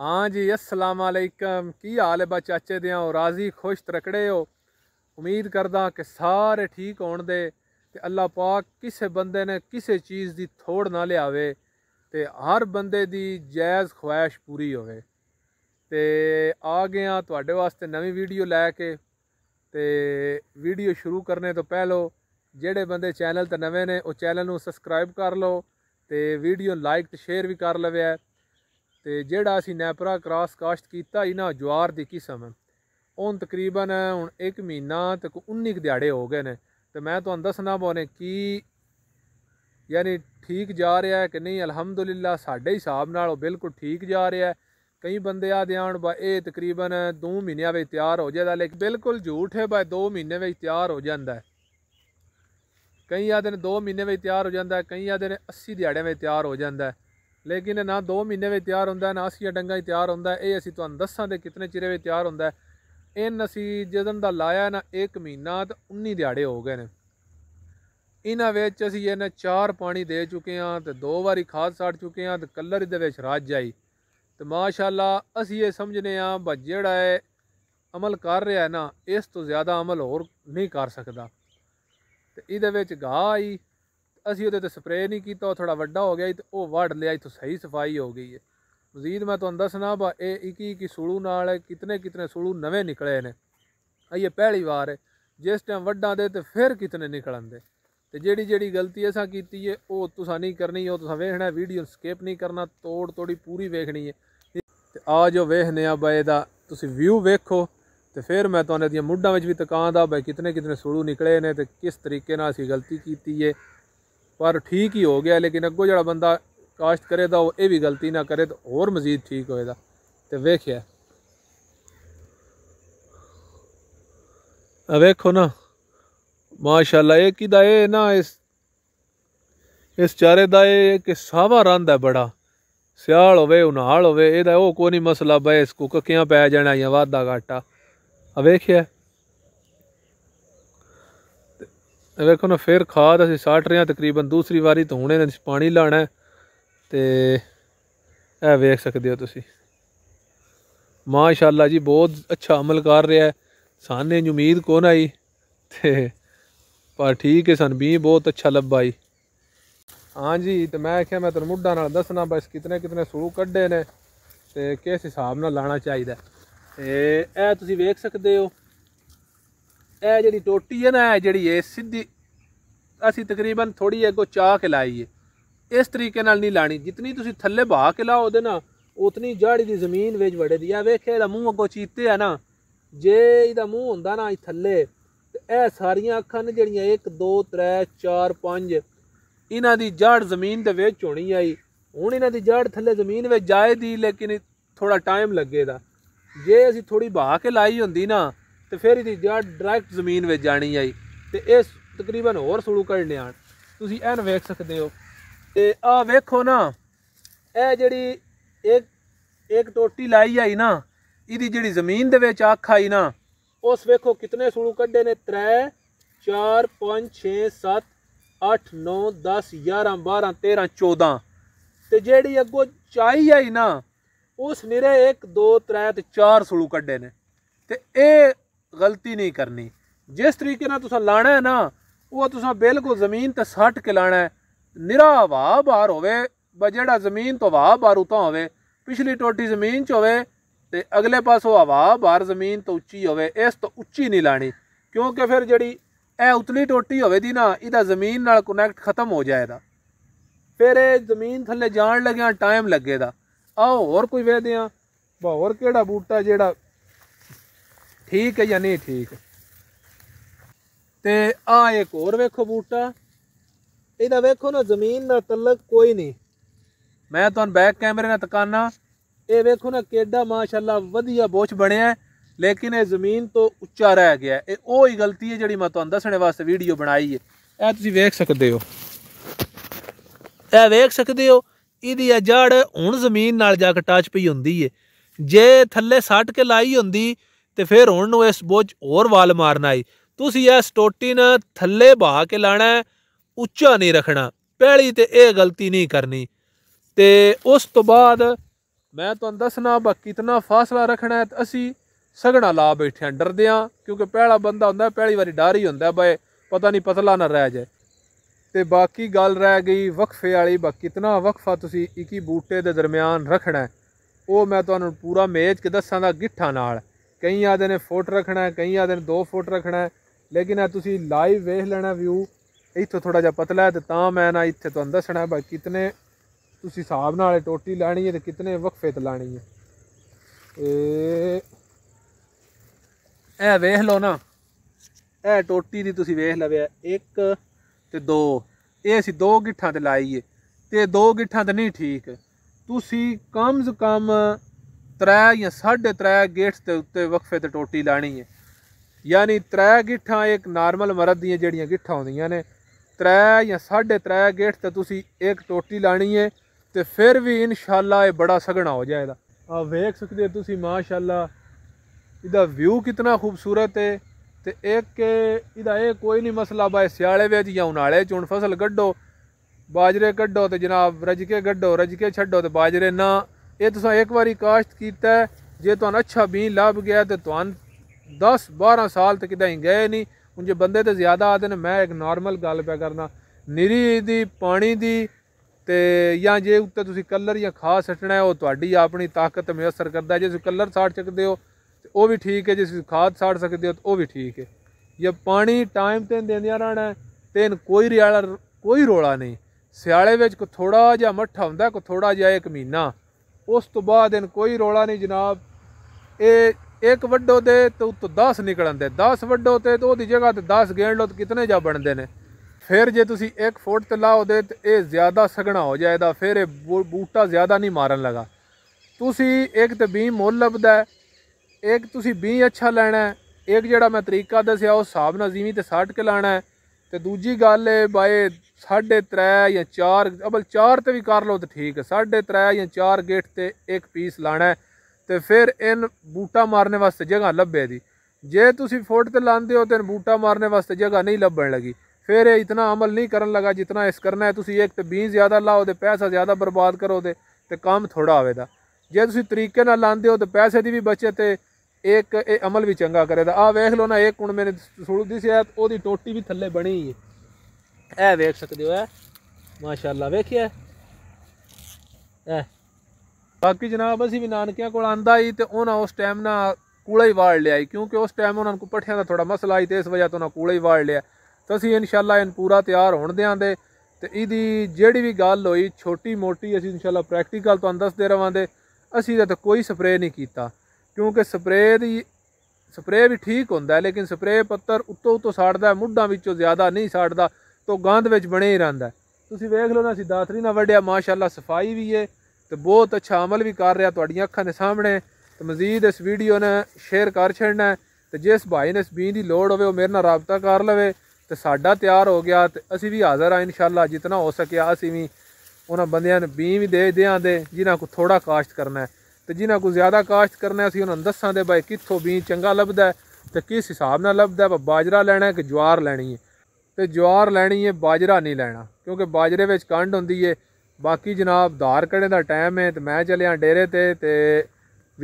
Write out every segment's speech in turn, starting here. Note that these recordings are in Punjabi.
ਹਾਂ ਜੀ ਅਸਲਾਮ ਅਲੈਕਮ ਕੀ ਹਾਲ ਹੈ ਬਾ ਚਾਚੇ ਦੇ ਹੋ ਰਾਜ਼ੀ ਖੁਸ਼ ਤਰਕੜੇ ਹੋ ਉਮੀਦ ਕਰਦਾ ਕਿ ਸਾਰੇ ਠੀਕ ਹੋਣ ਦੇ ਤੇ ਅੱਲਾਹ ਪਾਕ ਕਿਸੇ ਬੰਦੇ ਨੇ ਕਿਸੇ ਚੀਜ਼ ਦੀ ਥੋੜ ਨਾ ਲਿਆਵੇ ਤੇ ਹਰ ਬੰਦੇ ਦੀ ਜਾਇਜ਼ ਖੁਆਇਸ਼ ਪੂਰੀ ਹੋਵੇ ਤੇ ਆ ਗਏ ਆ ਤੁਹਾਡੇ ਵਾਸਤੇ ਨਵੀਂ ਵੀਡੀਓ ਲੈ ਕੇ ਤੇ ਵੀਡੀਓ ਸ਼ੁਰੂ ਕਰਨੇ ਤੋਂ ਪਹਿਲੋ ਜਿਹੜੇ ਬੰਦੇ ਚੈਨਲ ਤੇ ਨਵੇਂ ਨੇ ਉਹ ਚੈਨਲ ਨੂੰ ਸਬਸਕ੍ਰਾਈਬ ਕਰ ਲਓ ਤੇ ਵੀਡੀਓ ਲਾਈਕ ਤੇ ਸ਼ੇਅਰ ਵੀ ਕਰ ਲਵਿਆ ਤੇ ਜਿਹੜਾ ਅਸੀਂ ਨੈਪਰਾ ਕ੍ਰਾਸ ਕਾਸ਼ਤ ਕੀਤਾ ਇਹਨਾਂ ਜਵਾਰ ਦੀ ਕਿਸਮ ਉਹਨ ਤਕਰੀਬਨ ਹੁਣ 1 ਮਹੀਨਾ ਤੱਕ 19 ਦਿਹਾੜੇ ਹੋ ਗਏ ਨੇ ਤੇ ਮੈਂ ਤੁਹਾਨੂੰ ਦੱਸਣਾ ਬੋਨੇ ਕੀ ਯਾਨੀ ਠੀਕ ਜਾ ਰਿਹਾ ਹੈ ਕਿ ਨਹੀਂ ਅਲਹਮਦੁਲਿਲਾ ਸਾਡੇ ਹਿਸਾਬ ਨਾਲ ਉਹ ਬਿਲਕੁਲ ਠੀਕ ਜਾ ਰਿਹਾ ਹੈ ਕਈ ਬੰਦੇ ਆ ਦਿਆਣ ਬਾ ਇਹ ਤਕਰੀਬਨ 2 ਮਹੀਨਿਆਂ ਵਿੱਚ ਤਿਆਰ ਹੋ ਜਾਂਦਾ ਲੇਕਿਨ ਬਿਲਕੁਲ ਝੂਠ ਹੈ ਬਾ 2 ਮਹੀਨੇ ਵਿੱਚ ਤਿਆਰ ਹੋ ਜਾਂਦਾ ਹੈ ਕਈ ਆਦੇ ਨੇ 2 ਮਹੀਨੇ ਵਿੱਚ ਤਿਆਰ ਹੋ ਜਾਂਦਾ ਹੈ ਕਈ ਆਦੇ ਨੇ 80 ਦਿਹਾੜਿਆਂ ਵਿੱਚ ਤਿਆਰ ਹੋ ਜਾਂਦਾ ਹੈ ਲੇਕਿਨ ਨਾ 2 ਮਹੀਨੇ ਵਿੱਚ ਤਿਆਰ ਹੁੰਦਾ ਨਾ ਅਸੀਂ ਡੰਗਾ ਹੀ ਤਿਆਰ ਹੁੰਦਾ ਇਹ ਅਸੀਂ ਤੁਹਾਨੂੰ ਦੱਸਾਂ ਦੇ ਕਿੰਨੇ ਚਿਰੇ ਵਿੱਚ ਤਿਆਰ ਹੁੰਦਾ ਇਹਨ ਅਸੀਂ ਜਦੋਂ ਦਾ ਲਾਇਆ ਨਾ 1 ਮਹੀਨਾ ਤੇ 19 ਦਿਹਾੜੇ ਹੋ ਗਏ ਨੇ ਇਹਨਾਂ ਵਿੱਚ ਅਸੀਂ ਇਹਨਾਂ ਚਾਰ ਪਾਣੀ ਦੇ ਚੁੱਕੇ ਆ ਤੇ ਦੋ ਵਾਰੀ ਖਾਦ ਸਾੜ ਚੁੱਕੇ ਆ ਤੇ ਕਲਰ ਇਹਦੇ ਵਿੱਚ ਰਾਜ ਜਾਈ ਤੇ ਮਾਸ਼ਾਅੱਲਾ ਅਸੀਂ ਇਹ ਸਮਝਨੇ ਆ ਬਸ ਜਿਹੜਾ ਹੈ ਅਮਲ ਕਰ ਰਿਹਾ ਨਾ ਇਸ ਤੋਂ ਜ਼ਿਆਦਾ ਅਮਲ ਹੋਰ ਨਹੀਂ ਕਰ ਸਕਦਾ ਤੇ ਇਹਦੇ ਵਿੱਚ ਗਾਹ ਆਈ ਅਸੀਂ ਉਹਦੇ ਤੇ ਸਪਰੇਅ ਨਹੀਂ ਕੀਤਾ ਉਹ ਥੋੜਾ ਵੱਡਾ ਹੋ ਗਿਆ ਤੇ ਉਹ ਵੜ ਲਿਆ ਇਥੋਂ ਸਹੀ ਸਫਾਈ ਹੋ ਗਈ ਹੈ ਮਜ਼ੀਦ ਮੈਂ ਤੁਹਾਨੂੰ ਦੱਸਣਾ ਬਾ ਇਹ 21 21 ਸੂਲੂ ਨਾਲ ਕਿਤਨੇ ਕਿਤਨੇ ਸੂਲੂ ਨਵੇਂ ਨਿਕਲੇ ਨੇ ਇਹ ਪਹਿਲੀ ਵਾਰ ਹੈ ਜਿਸ ਟਾਈਮ ਵੱਡਾਂ ਦੇ ਤੇ ਫਿਰ ਕਿਤਨੇ ਨਿਕਲਣ ਦੇ ਤੇ ਜਿਹੜੀ ਜਿਹੜੀ ਗਲਤੀ ਅਸਾਂ ਕੀਤੀ ਹੈ ਉਹ ਤੁਸੀਂ ਨਹੀਂ ਕਰਨੀ ਉਹ ਤੁਸੀਂ ਵੇਖਣਾ ਵੀਡੀਓ ਸਕਿਪ ਨਹੀਂ ਕਰਨਾ ਤੋੜ ਤੋੜੀ ਪੂਰੀ ਵੇਖਣੀ ਹੈ ਤੇ ਆ ਜੋ ਵੇਖਨੇ ਆ ਬਏ ਦਾ ਤੁਸੀਂ ਵਿਊ ਵੇਖੋ ਤੇ ਫਿਰ ਮੈਂ ਤੁਹਾਨੂੰ ਦੀਆਂ ਮੁੱਢਾਂ ਵਿੱਚ ਵੀ ਤਕਾਂ ਦਾ ਬਈ ਕਿਤਨੇ ਕਿਤਨੇ ਸੂਲੂ ਨਿਕਲੇ ਨੇ ਤੇ ਕਿਸ ਤਰੀਕੇ ਨਾਲ ਅਸੀਂ ਗਲਤੀ ਕੀਤੀ ਏ ਪਰ ਠੀਕ ਹੀ ਹੋ ਗਿਆ ਲੇਕਿਨ ਅੱਗੋਂ ਜਿਹੜਾ ਬੰਦਾ ਕਾਸ਼ਤ ਕਰੇ ਤਾਂ ਉਹ ਇਹ ਵੀ ਗਲਤੀ ਨਾ ਕਰੇ ਤਾਂ ਹੋਰ ਮਜ਼ੀਦ ਠੀਕ ਹੋਏਗਾ ਤੇ ਵੇਖਿਆ ਆ ਵੇਖੋ ਨਾ ਮਾਸ਼ਾਅੱਲਾ ਇਹ ਕਿਦਾ ਇਹ ਨਾ ਇਸ ਇਸ ਚਾਰੇ ਦਾ ਇਹ ਕਿ ਸਾਵਾ ਰੰਦ ਹੈ ਬੜਾ ਸਿਆਲ ਹੋਵੇ ਉਨਾਲ ਹੋਵੇ ਇਹਦਾ ਉਹ ਕੋਈ ਨਹੀਂ ਮਸਲਾ ਬਈ ਇਸ ਕੋ ਕੱਕਿਆਂ ਪੈ ਜਾਣਾ ਜਾਂ ਵਾਧਾ ਘਾਟਾ ਆ ਵੇਖਿਆ ਵੇਖੋ ਨਾ ਫਿਰ ਖਾਦ ਅਸੀਂ ਸਾਟ ਰਹੇ ਹਾਂ ਤਕਰੀਬਨ ਦੂਸਰੀ ਵਾਰੀ ਤੋਂ ਹੁਣੇ ਵਿੱਚ ਪਾਣੀ ਲਾਣਾ ਤੇ ਇਹ ਵੇਖ ਸਕਦੇ ਹੋ ਤੁਸੀਂ ਮਾਸ਼ਾਅੱਲਾ ਜੀ ਬਹੁਤ ਅੱਛਾ ਅਮਲ ਕਰ ਰਿਹਾ ਹੈ ਸਾਨੇ ਉਮੀਦ ਕੋਨ ਆਈ ਤੇ ਪਰ ਠੀਕ ਹੈ ਸਾਨੂੰ ਵੀ ਬਹੁਤ ਅੱਛਾ ਲੱਭਾਈ ਹਾਂ ਜੀ ਤੇ ਮੈਂ ਕਿਹਾ ਮੈਂ ਤੁਹਾਨੂੰ ਮੁੱਢਾਂ ਨਾਲ ਦੱਸਣਾ ਬਸ ਕਿਤਨੇ ਕਿਤਨੇ ਸੂ ਕੱਢੇ ਨੇ ਤੇ ਕਿਸ ਹਿਸਾਬ ਨਾਲ ਲਾਣਾ ਚਾਹੀਦਾ ਤੇ ਇਹ ਤੁਸੀਂ ਵੇਖ ਸਕਦੇ ਹੋ ਇਹ ਜਿਹੜੀ ਟੋਟੀ ਹੈ ਨਾ ਜਿਹੜੀ ਇਹ ਸਿੱਧੀ ਅਸੀਂ ਤਕਰੀਬਨ ਥੋੜੀ ਕੋ ਚਾਹ ਕੇ ਲਾਈ ਹੈ ਇਸ ਤਰੀਕੇ ਨਾਲ ਨਹੀਂ ਲਾਣੀ ਜਿੰਨੀ ਤੁਸੀਂ ਥੱਲੇ ਬਾ ਕੇ ਲਾਓ ਉਹਦੇ ਨਾਲ ਉਤਨੀ ਜੜੀ ਦੀ ਜ਼ਮੀਨ ਵਿੱਚ ਵੜੇ ਦੀ ਆ ਵੇਖੇ ਦਾ ਮੂੰਹ ਅੱਗੋ ਚੀਤੇ ਆ ਨਾ ਜੇ ਇਹਦਾ ਮੂੰਹ ਹੁੰਦਾ ਨਾ ਥੱਲੇ ਤੇ ਇਹ ਸਾਰੀਆਂ ਅੱਖਾਂ ਨੇ ਜਿਹੜੀਆਂ 1 2 3 4 5 ਇਹਨਾਂ ਦੀ ਜੜ ਜ਼ਮੀਨ ਦੇ ਵਿੱਚ ਹੋਣੀ ਆਈ ਹੁਣ ਇਹਨਾਂ ਦੀ ਜੜ ਥੱਲੇ ਜ਼ਮੀਨ ਵਿੱਚ ਜਾਏਦੀ ਲੇਕਿਨ ਥੋੜਾ ਟਾਈਮ ਲੱਗੇਗਾ ਜੇ ਅਸੀਂ ਥੋੜੀ ਬਾ ਕੇ ਲਾਈ ਹੁੰਦੀ ਨਾ ਤੇ ਫਿਰ ਇਹਦੀ ਜੜ ਡਾਇਰੈਕਟ ਜ਼ਮੀਨ ਵਿੱਚ ਜਾਣੀ ਆਈ ਤੇ ਇਸ ਤਕਰੀਬਨ ਹੋਰ ਸੂਲੂ ਕੱਢਨੇ ਆਣ ਤੁਸੀਂ ਐਨ ਵੇਖ ਸਕਦੇ ਹੋ ਤੇ ਆ ਵੇਖੋ ਨਾ ਇਹ ਜਿਹੜੀ ਇੱਕ ਇੱਕ ਟੋਟੀ ਲਾਈ ਆਈ ਨਾ ਇਹਦੀ ਜਿਹੜੀ ਜ਼ਮੀਨ ਦੇ ਵਿੱਚ ਅੱਖ ਆਈ ਨਾ ਉਸ ਵੇਖੋ ਕਿਤਨੇ ਸੂਲੂ ਕੱਢੇ ਨੇ 3 4 5 6 7 8 9 10 11 12 13 14 ਤੇ ਜਿਹੜੀ ਅੱਗੋ ਚਾਈ ਆਈ ਨਾ ਉਸ ਨਿਰੇ 1 2 3 ਤੇ 4 ਸੂਲੂ ਕੱਢੇ ਨੇ ਤੇ ਇਹ ਗਲਤੀ ਨਹੀਂ ਕਰਨੀ ਜਿਸ ਤਰੀਕੇ ਨਾਲ ਤੁਸੀਂ ਲਾਣਾ ਹੈ ਨਾ ਉਹ ਤੁਸੀਂ ਬਿਲਕੁਲ ਜ਼ਮੀਨ ਤੇ ਸੱਟ ਕੇ ਲਾਣਾ ਹੈ ਨਿਰਾ ਹਵਾ ਬਾਹਰ ਹੋਵੇ ਜਿਹੜਾ ਜ਼ਮੀਨ ਤੋਂ ਹਵਾ ਬਾਹਰ ਉਤਾ ਹੋਵੇ ਪਿਛਲੀ ਟੋਟੀ ਜ਼ਮੀਨ 'ਚ ਹੋਵੇ ਤੇ ਅਗਲੇ ਪਾਸੋਂ ਹਵਾ ਬਾਹਰ ਜ਼ਮੀਨ ਤੋਂ ਉੱਚੀ ਹੋਵੇ ਇਸ ਤੋਂ ਉੱਚੀ ਨਹੀਂ ਲਾਣੀ ਕਿਉਂਕਿ ਫਿਰ ਜਿਹੜੀ ਇਹ ਉਤਲੀ ਟੋਟੀ ਹੋਵੇ ਦੀ ਨਾ ਇਹਦਾ ਜ਼ਮੀਨ ਨਾਲ ਕਨੈਕਟ ਖਤਮ ਹੋ ਜਾਏਗਾ ਫਿਰ ਇਹ ਜ਼ਮੀਨ ਥੱਲੇ ਜਾਣ ਲੱਗਿਆ ਟਾਈਮ ਲੱਗੇਗਾ ਆਓ ਹੋਰ ਕੋਈ ਵੇਦਿਆਂ ਆ ਹੋਰ ਕਿਹੜਾ ਬੂਟਾ ਜਿਹੜਾ ਠੀਕ ਹੈ ਜਾਂ ਨਹੀਂ ਠੀਕ ਤੇ ਆ ਇੱਕ ਹੋਰ ਵੇਖੋ ਬੂਟਾ ਇਹਦਾ ਵੇਖੋ ਨਾ ਜ਼ਮੀਨ ਦਾ ਤਲਕ ਕੋਈ ਨਹੀਂ ਮੈਂ ਤੁਹਾਨੂੰ ਬੈਕ ਕੈਮਰੇ ਨਾਲ ਤਕਾਨਾ ਇਹ ਵੇਖੋ ਨਾ ਕਿੱਡਾ ਮਾਸ਼ਾਅੱਲਾ ਵਧੀਆ ਬੋਛ ਬਣਿਆ ਲੇਕਿਨ ਇਹ ਜ਼ਮੀਨ ਤੋਂ ਉੱਚਾ ਰਹਿ ਗਿਆ ਇਹ ਉਹ ਹੀ ਗਲਤੀ ਹੈ ਜਿਹੜੀ ਮੈਂ ਤੁਹਾਨੂੰ ਦੱਸਣੇ ਵਾਸਤੇ ਵੀਡੀਓ ਬਣਾਈ ਹੈ ਇਹ ਤੁਸੀਂ ਵੇਖ ਸਕਦੇ ਹੋ ਇਹ ਵੇਖ ਸਕਦੇ ਹੋ ਇਹਦੀ ਜੜ ਹੁਣ ਜ਼ਮੀਨ ਨਾਲ ਜਾ ਕੇ ਟੱਚ ਪਈ ਹੁੰਦੀ ਹੈ ਜੇ ਥੱਲੇ ਸੱਟ ਕੇ ਲਾਈ ਹੁੰਦੀ ਤੇ ਫਿਰ ਹੁਣ ਨੂੰ ਇਸ ਬੋਝ ਹੋਰ ਵਾਲ ਮਾਰਨਾ ਹੈ ਤੁਸੀਂ ਇਸ ਟੋਟੀ ਨਾ ਥੱਲੇ ਬਹਾ ਕੇ ਲਾਣਾ ਉੱਚਾ ਨਹੀਂ ਰੱਖਣਾ ਪਹਿਲੀ ਤੇ ਇਹ ਗਲਤੀ ਨਹੀਂ ਕਰਨੀ ਤੇ ਉਸ ਤੋਂ ਬਾਅਦ ਮੈਂ ਤੁਹਾਨੂੰ ਦੱਸਣਾ ਬਾ ਕਿਤਨਾ ਫਾਸਲਾ ਰੱਖਣਾ ਹੈ ਅਸੀਂ ਸਗਣਾ ਲਾ ਬੈਠੇ ਆ ਡਰਦੇ ਆ ਕਿਉਂਕਿ ਪਹਿਲਾ ਬੰਦਾ ਹੁੰਦਾ ਪਹਿਲੀ ਵਾਰੀ ਡਰ ਹੀ ਹੁੰਦਾ ਬਈ ਪਤਾ ਨਹੀਂ ਪਤਲਾ ਨਾ ਰਹਿ ਜਾਏ ਤੇ ਬਾਕੀ ਗੱਲ ਰਹਿ ਗਈ ਵਕਫੇ ਵਾਲੀ ਬਾ ਕਿਤਨਾ ਵਕਫਾ ਤੁਸੀਂ 21 ਬੂਟੇ ਦੇ ਦਰਮਿਆਨ ਰੱਖਣਾ ਉਹ ਮੈਂ ਤੁਹਾਨੂੰ ਪੂਰਾ ਮੇਜ ਕੇ ਦੱਸਾਂਗਾ ਗਿੱਠਾਂ ਨਾਲ ਕਈ ਆਦੇ ਨੇ ਫੁੱਟ ਰੱਖਣਾ ਕਈ ਆਦੇ ਨੇ 2 ਫੁੱਟ ਰੱਖਣਾ ਲੇਕਿਨ ਆ ਤੁਸੀਂ ਲਾਈਵ ਵੇਖ ਲੈਣਾ ਵਿਊ ਇੱਥੋਂ ਥੋੜਾ ਜਿਹਾ ਪਤਲਾ ਹੈ ਤੇ ਤਾਂ ਮੈਂ ਨਾ ਇੱਥੇ ਤੁਹਾਨੂੰ ਦੱਸਣਾ ਬਾਕੀ ਕਿਤਨੇ ਤੁਸੀਂ ਹਿਸਾਬ ਨਾਲ ਟੋਟੀ ਲਾਣੀ ਹੈ ਤੇ ਕਿਤਨੇ ਵਕਫੇ ਤੇ ਲਾਣੀ ਹੈ ਇਹ ਇਹ ਵੇਖ ਲਓ ਨਾ ਇਹ ਟੋਟੀ ਦੀ ਤੁਸੀਂ ਵੇਖ ਲਵਿਆ ਇੱਕ ਤੇ ਦੋ ਇਹ ਅਸੀਂ ਦੋ ਗਿੱਠਾਂ ਤੇ ਲਾਈਏ ਤੇ ਦੋ ਗਿੱਠਾਂ ਤੇ ਨਹੀਂ ਠੀਕ ਤੁਸੀਂ ਕਮਜ਼ ਕਮ ਤਰੇ ਜਾਂ ਸਾਢੇ ਤਰੇ ਗੇਟਸ ਦੇ ਉੱਤੇ ਵਕਫੇ ਤੇ ਟੋਟੀ ਲਾਣੀ ਹੈ ਯਾਨੀ ਤਰੇ ਗਿੱਠਾਂ ਇੱਕ ਨਾਰਮਲ ਮਰਦ ਦੀਆਂ ਜਿਹੜੀਆਂ ਗਿੱਠਾਂ ਹੁੰਦੀਆਂ ਨੇ ਤਰੇ ਜਾਂ ਸਾਢੇ ਤਰੇ ਗੇਟਸ ਤੇ ਤੁਸੀਂ ਇੱਕ ਟੋਟੀ ਲਾਣੀ ਹੈ ਤੇ ਫਿਰ ਵੀ ਇਨਸ਼ਾਅੱਲਾ ਇਹ ਬੜਾ ਸਗਣਾ ਹੋ ਜਾਏਗਾ ਆ ਵੇਖ ਸਕਦੇ ਹੋ ਤੁਸੀਂ ਮਾਸ਼ਾਅੱਲਾ ਇਹਦਾ ਵਿਊ ਕਿੰਨਾ ਖੂਬਸੂਰਤ ਹੈ ਤੇ ਇੱਕ ਇਹਦਾ ਇਹ ਕੋਈ ਨਹੀਂ ਮਸਲਾ ਬਾਏ ਸਿਆਲੇ ਵਿੱਚ ਜਾਂ ਉਨਾਲੇ ਚੋਂ ਫਸਲ ਕੱਢੋ ਬਾਜਰੇ ਕੱਢੋ ਤੇ ਜਨਾਬ ਰਜ ਕੇ ਕੱਢੋ ਰਜ ਕੇ ਛੱਡੋ ਤੇ ਬਾਜਰੇ ਨਾ ਇਹ ਤੁਸੀਂ ਇੱਕ ਵਾਰੀ ਕਾਸ਼ਤ ਕੀਤਾ ਜੇ ਤੁਹਾਨੂੰ ਅੱਛਾ ਬੀਜ ਲੱਭ ਗਿਆ ਤੇ ਤੁਹਾਨੂੰ 10 12 ਸਾਲ ਤੱਕ ਕਿਦਾਂ ਗਏ ਨਹੀਂ ਉਂਝ ਬੰਦੇ ਤੇ ਜ਼ਿਆਦਾ ਆਦੇ ਨੇ ਮੈਂ ਇੱਕ ਨਾਰਮਲ ਗੱਲ ਪਿਆ ਕਰਨਾ ਨਿਰੀ ਦੀ ਪਾਣੀ ਦੀ ਤੇ ਜਾਂ ਜੇ ਉੱਤੇ ਤੁਸੀਂ ਕਲਰ ਜਾਂ ਖਾਸ ਸੱਟਣਾ ਉਹ ਤੁਹਾਡੀ ਆਪਣੀ ਤਾਕਤ ਤੇ ਅਸਰ ਕਰਦਾ ਜੇ ਤੁਸੀਂ ਕਲਰ ਸਾੜ ਸਕਦੇ ਹੋ ਉਹ ਵੀ ਠੀਕ ਹੈ ਜੇ ਤੁਸੀਂ ਖਾਦ ਸਾੜ ਸਕਦੇ ਹੋ ਉਹ ਵੀ ਠੀਕ ਹੈ ਜੇ ਪਾਣੀ ਟਾਈਮ ਤੇ ਦੇਂਦਿਆਂ ਰਹਿਣਾ ਤੇ ਕੋਈ ਰਿਆਲਾ ਕੋਈ ਰੋਲਾ ਨਹੀਂ ਸਿਆਲੇ ਵਿੱਚ ਕੋ ਥੋੜਾ ਜਿਹਾ ਮੱਠਾ ਹੁੰਦਾ ਕੋ ਥੋੜਾ ਜਿਹਾ ਇੱਕ ਮਹੀਨਾ ਉਸ ਤੋਂ ਬਾਅਦ ਇਹਨ ਕੋਈ ਰੋਲਾ ਨਹੀਂ ਜਨਾਬ ਇਹ ਇੱਕ ਵੱਡੋ ਦੇ ਤੇ ਉੱਤੋਂ 10 ਨਿਕਲਣ ਦੇ 10 ਵੱਡੋ ਤੇ ਤੇ ਉਹਦੀ ਜਗ੍ਹਾ ਤੇ 10 ਗੇਣ ਲੋ ਤੇ ਕਿਤਨੇ ਜਾ ਬਣਦੇ ਨੇ ਫਿਰ ਜੇ ਤੁਸੀਂ 1 ਫੁੱਟ ਤੇ ਲਾਓ ਦੇ ਤੇ ਇਹ ਜ਼ਿਆਦਾ ਸਗਣਾ ਹੋ ਜਾਏਦਾ ਫਿਰ ਇਹ ਬੂਟਾ ਜ਼ਿਆਦਾ ਨਹੀਂ ਮਾਰਨ ਲਗਾ ਤੁਸੀਂ ਇੱਕ ਤੇ ਬੀ ਮੁੱਲ ਲੱਭਦਾ ਇੱਕ ਤੁਸੀਂ ਬੀ ਅੱਛਾ ਲੈਣਾ ਇੱਕ ਜਿਹੜਾ ਮੈਂ ਤਰੀਕਾ ਦੱਸਿਆ ਉਹ ਸਾਬ ਨਾਲ ਜ਼ਮੀਨ ਤੇ ਸਾਟ ਕੇ ਲਾਣਾ ਤੇ ਦੂਜੀ ਗੱਲ ਹੈ ਬਾਏ 3.5 ਜਾਂ 4 ਅਬਲ 4 ਤੇ ਵੀ ਕਰ ਲਓ ਤਾਂ ਠੀਕ ਹੈ 3.5 ਜਾਂ 4 ਗੇਟ ਤੇ ਇੱਕ ਪੀਸ ਲਾਣਾ ਤੇ ਫਿਰ ਇਹਨ ਬੂਟਾ ਮਾਰਨੇ ਵਾਸਤੇ ਜਗ੍ਹਾ ਲੱਭੇ ਦੀ ਜੇ ਤੁਸੀਂ ਫੁੱਟ ਤੇ ਲਾਉਂਦੇ ਹੋ ਤੇ ਬੂਟਾ ਮਾਰਨੇ ਵਾਸਤੇ ਜਗ੍ਹਾ ਨਹੀਂ ਲੱਭਣ ਲੱਗੀ ਫਿਰ ਇਹ ਇਤਨਾ ਅਮਲ ਨਹੀਂ ਕਰਨ ਲਗਾ ਜਿਤਨਾ ਇਸ ਕਰਨਾ ਹੈ ਤੁਸੀਂ ਇੱਕ ਤੇ ਬੀਜ ਜ਼ਿਆਦਾ ਲਾਓ ਤੇ ਪੈਸਾ ਜ਼ਿਆਦਾ ਬਰਬਾਦ ਕਰੋ ਤੇ ਤੇ ਕੰਮ ਥੋੜਾ ਆਵੇਦਾ ਜੇ ਤੁਸੀਂ ਤਰੀਕੇ ਨਾਲ ਲਾਉਂਦੇ ਹੋ ਤੇ ਪੈਸੇ ਦੀ ਵੀ ਬਚਤ ਹੈ ਇੱਕ ਇਹ ਅਮਲ ਵੀ ਚੰਗਾ ਕਰੇਗਾ ਆ ਵੇਖ ਲਓ ਨਾ ਇੱਕ ਹੁਣ ਮੇਰੇ ਸੂਲ ਦੀ ਆ ਉਹਦੀ ਟੋਟੀ ਵੀ ਥੱਲੇ ਬਣੀ ਹੈ ਇਹ ਵੇਖ ਸਕਦੇ ਹੋ ਐ ਮਾਸ਼ਾਅੱਲਾ ਵੇਖਿਆ ਇਹ ਬਾਕੀ ਜਨਾਬ ਅਸੀਂ ਵੀ ਨਾਨਕਿਆਂ ਕੋਲ ਆਂਦਾ ਹੀ ਤੇ ਉਹਨਾਂ ਉਸ ਟਾਈਮ ਨਾਲ ਕੂੜਾ ਹੀ ਵਾੜ ਲਿਆ ਕਿਉਂਕਿ ਉਸ ਟਾਈਮ ਉਹਨਾਂ ਨੂੰ ਪੱਠਿਆਂ ਦਾ ਥੋੜਾ ਮਸਲਾ ਆਈ ਤੇ ਇਸ ਵਜ੍ਹਾ ਤੋਂ ਉਹਨਾਂ ਕੂੜਾ ਹੀ ਵਾੜ ਲਿਆ ਤਾਂ ਅਸੀਂ ਇਨਸ਼ਾਅੱਲਾ ਇਹਨ ਪੂਰਾ ਤਿਆਰ ਹੋਣ ਦਿਆਂ ਦੇ ਤੇ ਇਹਦੀ ਜਿਹੜੀ ਵੀ ਗੱਲ ਹੋਈ ਛੋਟੀ ਮੋਟੀ ਅਸੀਂ ਇਨਸ਼ਾਅੱਲਾ ਪ੍ਰੈਕਟੀਕਲ ਤੁਹਾਨੂੰ ਦੱਸਦੇ ਰਵਾਂਦੇ ਅਸੀਂ ਤਾਂ ਕੋਈ ਸਪਰੇਅ ਨਹੀਂ ਕੀਤਾ ਕਿਉਂਕਿ ਸਪਰੇਅ ਦੀ ਸਪਰੇਅ ਵੀ ਠੀਕ ਹੁੰਦਾ ਲੇਕਿਨ ਸਪਰੇਅ ਪੱਤਰ ਉੱਤੋਂ ਉੱਤੋਂ ਸਾੜਦਾ ਮੁੱਢਾਂ ਵਿੱਚੋਂ ਜ਼ਿਆਦਾ ਨਹੀਂ ਸਾੜਦਾ ਤੋਂ ਗੰਦ ਵਿੱਚ ਬਣੇ ਹੀ ਰਹਿੰਦਾ ਤੁਸੀਂ ਵੇਖ ਲਓ ਨਾ ਅਸੀਂ ਦਾਤਰੀ ਨਾਲ ਵੜਿਆ ਮਾਸ਼ਾਅੱਲਾ ਸਫਾਈ ਵੀ ਹੈ ਤੇ ਬਹੁਤ ਅੱਛਾ ਅਮਲ ਵੀ ਕਰ ਰਿਹਾ ਤੁਹਾਡੀਆਂ ਅੱਖਾਂ ਦੇ ਸਾਹਮਣੇ ਤੇ ਮਜ਼ੀਦ ਇਸ ਵੀਡੀਓ ਨੇ ਸ਼ੇਅਰ ਕਰ ਛੱਡਣਾ ਤੇ ਜਿਸ ਭਾਈ ਨੇ ਇਸ ਬੀਨ ਦੀ ਲੋੜ ਹੋਵੇ ਉਹ ਮੇਰੇ ਨਾਲ رابطہ ਕਰ ਲਵੇ ਤੇ ਸਾਡਾ ਤਿਆਰ ਹੋ ਗਿਆ ਤੇ ਅਸੀਂ ਵੀ ਹਾਜ਼ਰ ਆ ਇਨਸ਼ਾਅੱਲਾ ਜਿੰਨਾ ਹੋ ਸਕਿਆ ਅਸੀਂ ਵੀ ਉਹਨਾਂ ਬੰਦਿਆਂ ਨੂੰ ਬੀਨ ਵੀ ਦੇ ਦਿਆਂਦੇ ਜਿਨ੍ਹਾਂ ਕੋ ਥੋੜਾ ਕਾਸ਼ਤ ਕਰਨਾ ਹੈ ਤੇ ਜਿਨ੍ਹਾਂ ਕੋ ਜ਼ਿਆਦਾ ਕਾਸ਼ਤ ਕਰਨਾ ਅਸੀਂ ਉਹਨਾਂ ਨੂੰ ਦੱਸਾਂਦੇ ਭਾਈ ਕਿੱਥੋਂ ਬੀਨ ਚੰਗਾ ਲੱਭਦਾ ਤੇ ਕਿਸ ਹਿਸਾਬ ਨਾਲ ਲੱਭਦਾ ਬਾਜਰਾ ਲੈਣਾ ਹੈ ਕਿ ਜਵਾਰ ਲੈਣੀ ਹੈ तो ज्वार लैनी है बाजरा नहीं लैना क्योंकि बाजरे में कंड होंगी है बाकी जनाब धार कड़े का टाइम है तो मैं चलिया डेरे ते, ते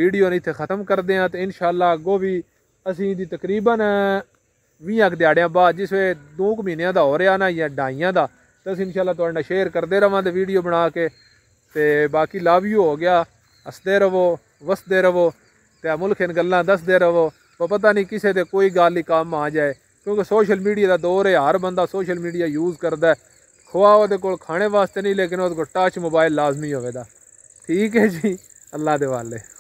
वीडियो नहीं इतने ख़त्म कर दें तो इन शाला अगो भी असी दी तकरीबन भी दिहाड़िया बाद जिस दो महीनों का हो रहा ना या ढाइया का तो असं इन शाला शेयर करते रहेंगे वीडियो बना के ते बाकी लव यू हो गया हसते रहो वसते रहो तो मुल्ख इन गल्ला दसते रहो वो पता नहीं किसी के कोई गल ही काम आ जाए ਕਿਉਂਕਿ ਸੋਸ਼ਲ ਮੀਡੀਆ ਦਾ ਦੌਰ ਹੈ ਹਰ ਬੰਦਾ ਸੋਸ਼ਲ ਮੀਡੀਆ ਯੂਜ਼ ਕਰਦਾ ਖਵਾ ਉਹਦੇ ਕੋਲ ਖਾਣੇ ਵਾਸਤੇ ਨਹੀਂ ਲੇਕਿਨ ਉਹਦੇ ਕੋਲ ਟੱਚ ਮੋਬਾਈਲ ਲਾਜ਼ਮੀ ਹੋਵੇਗਾ ਠੀਕ ਹੈ ਜੀ ਅੱਲਾ ਦੇ ਵਾਲੇ